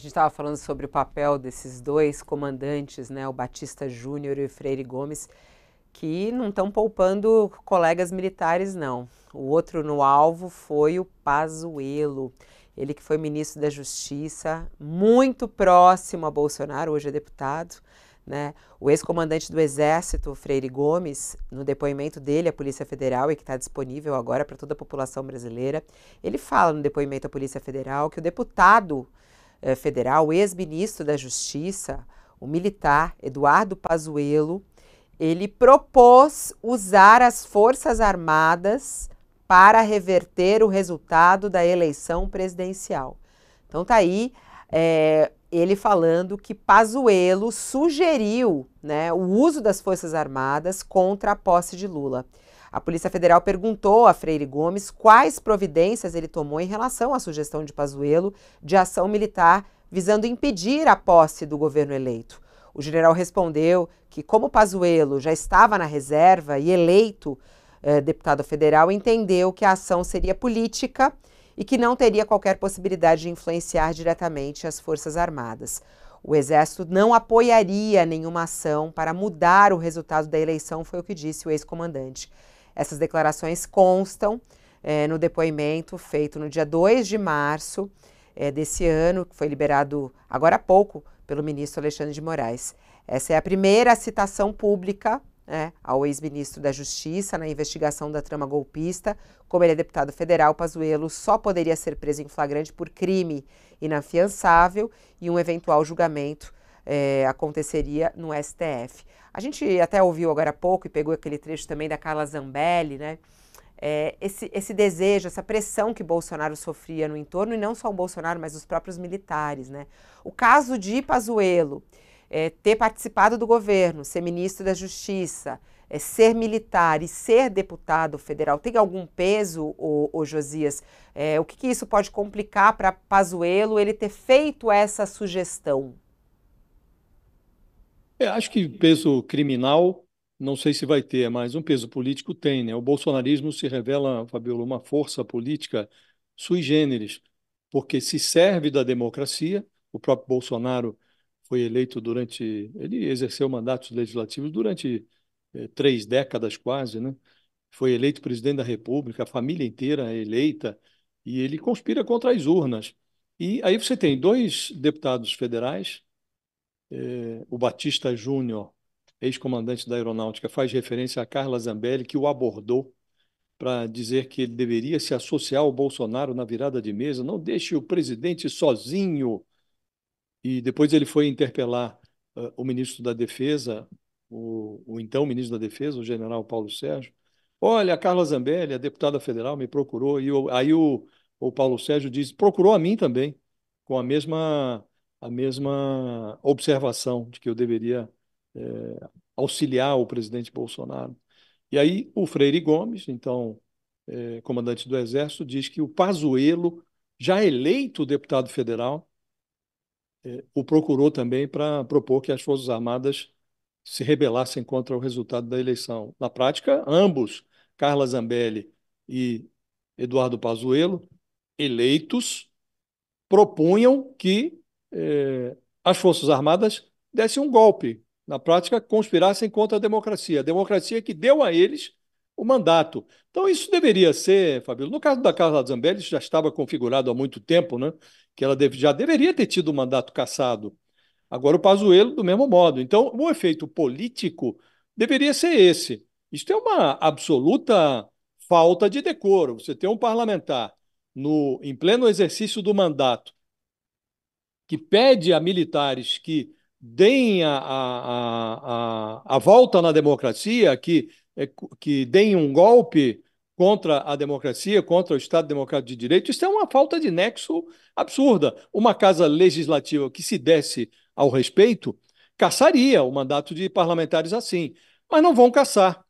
A gente estava falando sobre o papel desses dois comandantes, né, o Batista Júnior e o Freire Gomes, que não estão poupando colegas militares, não. O outro no alvo foi o Pazuello, ele que foi ministro da Justiça, muito próximo a Bolsonaro, hoje é deputado. Né? O ex-comandante do Exército, Freire Gomes, no depoimento dele à Polícia Federal e que está disponível agora para toda a população brasileira, ele fala no depoimento à Polícia Federal que o deputado eh, federal, ex-ministro da Justiça, o militar Eduardo Pazuello, ele propôs usar as Forças Armadas para reverter o resultado da eleição presidencial. Então tá aí é, ele falando que Pazuello sugeriu né, o uso das Forças Armadas contra a posse de Lula. A Polícia Federal perguntou a Freire Gomes quais providências ele tomou em relação à sugestão de Pazuello de ação militar visando impedir a posse do governo eleito. O general respondeu que, como Pazuello já estava na reserva e eleito eh, deputado federal, entendeu que a ação seria política e que não teria qualquer possibilidade de influenciar diretamente as Forças Armadas. O Exército não apoiaria nenhuma ação para mudar o resultado da eleição, foi o que disse o ex-comandante. Essas declarações constam é, no depoimento feito no dia 2 de março é, desse ano, que foi liberado agora há pouco pelo ministro Alexandre de Moraes. Essa é a primeira citação pública né, ao ex-ministro da Justiça na investigação da trama golpista. Como ele é deputado federal, Pazuello só poderia ser preso em flagrante por crime inafiançável e um eventual julgamento é, aconteceria no STF. A gente até ouviu agora há pouco e pegou aquele trecho também da Carla Zambelli, né? É, esse, esse desejo, essa pressão que Bolsonaro sofria no entorno, e não só o Bolsonaro, mas os próprios militares. Né? O caso de Pazuello é, ter participado do governo, ser ministro da Justiça, é, ser militar e ser deputado federal, tem algum peso, o, o Josias? É, o que, que isso pode complicar para Pazuello ele ter feito essa sugestão? É, acho que peso criminal, não sei se vai ter, mas um peso político tem, né? O bolsonarismo se revela, Fabiola, uma força política sui generis, porque se serve da democracia, o próprio Bolsonaro foi eleito durante. Ele exerceu mandatos legislativos durante eh, três décadas quase, né? Foi eleito presidente da República, a família inteira é eleita, e ele conspira contra as urnas. E aí você tem dois deputados federais, é, o Batista Júnior, ex-comandante da aeronáutica, faz referência a Carla Zambelli, que o abordou para dizer que ele deveria se associar ao Bolsonaro na virada de mesa, não deixe o presidente sozinho. E depois ele foi interpelar uh, o ministro da Defesa, o, o, então ministro da Defesa, o general Paulo Sérgio. Olha, a Carla Zambelli, a deputada federal, me procurou. E eu, aí o, o Paulo Sérgio diz: procurou a mim também, com a mesma a mesma observação de que eu deveria é, auxiliar o presidente Bolsonaro. E aí o Freire Gomes, então é, comandante do Exército, diz que o Pazuello, já eleito deputado federal, é, o procurou também para propor que as Forças Armadas se rebelassem contra o resultado da eleição. Na prática, ambos, Carla Zambelli e Eduardo Pazuello, eleitos, propunham que eh, as Forças Armadas dessem um golpe, na prática, conspirassem contra a democracia, a democracia que deu a eles o mandato. Então, isso deveria ser, Fabio, no caso da Carla Zambelli, isso já estava configurado há muito tempo, né? que ela deve, já deveria ter tido o mandato cassado. Agora, o Pazuello, do mesmo modo. Então, o efeito político deveria ser esse. Isto é uma absoluta falta de decoro. Você tem um parlamentar no, em pleno exercício do mandato que pede a militares que deem a, a, a, a volta na democracia, que, é, que deem um golpe contra a democracia, contra o Estado Democrático de Direito, isso é uma falta de nexo absurda. Uma casa legislativa que se desse ao respeito caçaria o mandato de parlamentares assim, mas não vão caçar.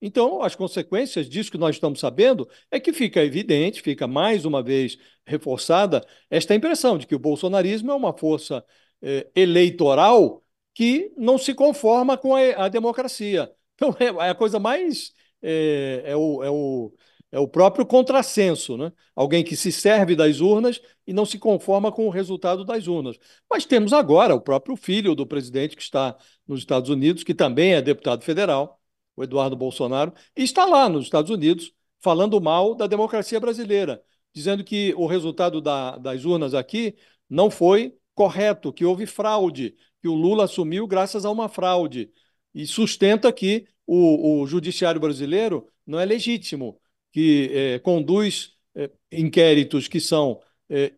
Então, as consequências disso que nós estamos sabendo é que fica evidente, fica mais uma vez reforçada esta impressão de que o bolsonarismo é uma força eh, eleitoral que não se conforma com a, a democracia. Então, é, é, a coisa mais. É, é, o, é, o, é o próprio contrassenso, né? Alguém que se serve das urnas e não se conforma com o resultado das urnas. Mas temos agora o próprio filho do presidente que está nos Estados Unidos, que também é deputado federal o Eduardo Bolsonaro, está lá nos Estados Unidos falando mal da democracia brasileira, dizendo que o resultado da, das urnas aqui não foi correto, que houve fraude, que o Lula assumiu graças a uma fraude. E sustenta que o, o judiciário brasileiro não é legítimo, que eh, conduz eh, inquéritos que são eh,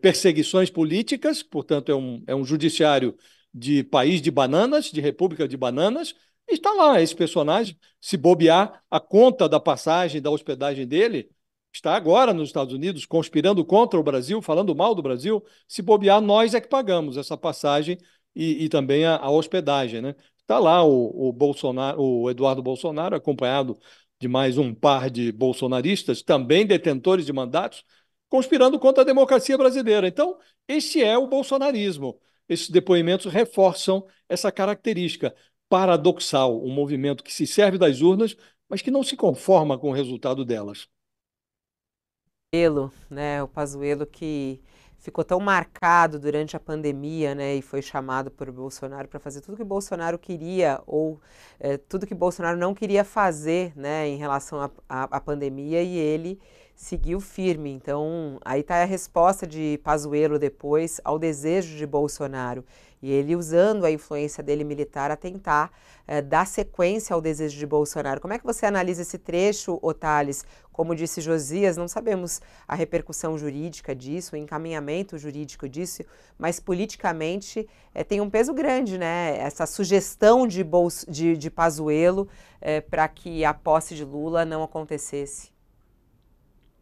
perseguições políticas, portanto, é um, é um judiciário de país de bananas, de república de bananas, Está lá esse personagem, se bobear, a conta da passagem, da hospedagem dele está agora nos Estados Unidos conspirando contra o Brasil, falando mal do Brasil. Se bobear, nós é que pagamos essa passagem e, e também a, a, hospedagem, né? Está lá o, o Bolsonaro, o Eduardo Bolsonaro, acompanhado de mais um par de bolsonaristas, também detentores de mandatos, conspirando contra a democracia brasileira. Então, esse é o bolsonarismo. Esses depoimentos reforçam essa característica paradoxal, um movimento que se serve das urnas, mas que não se conforma com o resultado delas. Pazuello, né, o Pazuello que ficou tão marcado durante a pandemia, né, e foi chamado por Bolsonaro para fazer tudo que Bolsonaro queria ou é, tudo que Bolsonaro não queria fazer, né, em relação à pandemia e ele seguiu firme. Então, aí está a resposta de Pazuello depois ao desejo de Bolsonaro. E ele usando a influência dele militar a tentar é, dar sequência ao desejo de Bolsonaro. Como é que você analisa esse trecho, Otales? Como disse Josias, não sabemos a repercussão jurídica disso, o encaminhamento jurídico disso, mas politicamente é, tem um peso grande, né? Essa sugestão de, Bolso, de, de Pazuello é, eh, para que a posse de Lula não acontecesse.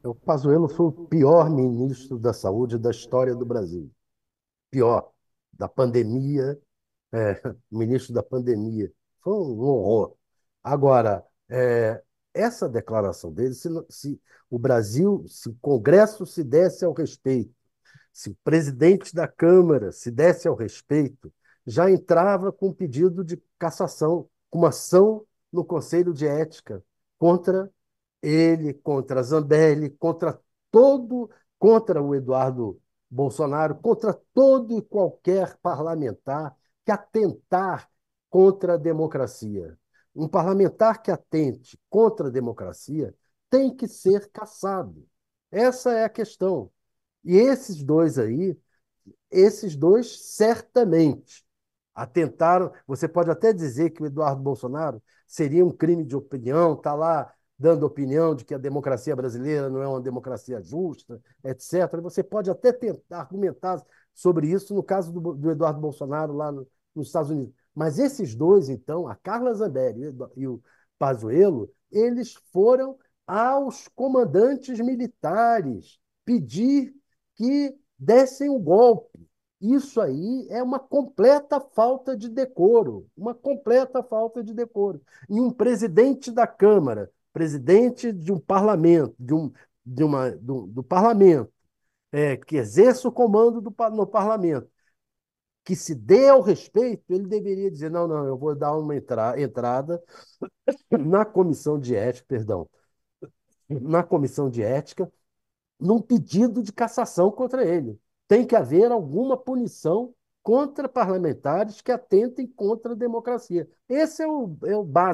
O Pazuello foi o pior ministro da saúde da história do Brasil. Pior da pandemia, é, ministro da pandemia. Foi um horror. Agora, é, essa declaração dele, se, se, o Brasil, se o Congresso se desse ao respeito, se o presidente da Câmara se desse ao respeito, já entrava com um pedido de cassação, com uma ação no Conselho de Ética contra ele, contra Zambelli, contra todo, contra o Eduardo Bolsonaro contra todo e qualquer parlamentar que atentar contra a democracia. Um parlamentar que atente contra a democracia tem que ser caçado. Essa é a questão. E esses dois aí, esses dois certamente atentaram. Você pode até dizer que o Eduardo Bolsonaro seria um crime de opinião, está lá dando opinião de que a democracia brasileira não é uma democracia justa, etc. Você pode até tentar argumentar sobre isso no caso do, do Eduardo Bolsonaro lá no, nos Estados Unidos. Mas esses dois, então, a Carla Zambelli e o Pazuello, eles foram aos comandantes militares pedir que dessem o um golpe. Isso aí é uma completa falta de decoro, uma completa falta de decoro. E um presidente da Câmara presidente de um parlamento, de um, de uma, do, do parlamento, é, que exerça o comando do, no parlamento, que se dê ao respeito, ele deveria dizer: não, não, eu vou dar uma entra entrada na comissão de ética, perdão, na comissão de ética, num pedido de cassação contra ele. Tem que haver alguma punição contra parlamentares que atentem contra a democracia. Esse é o, é o básico.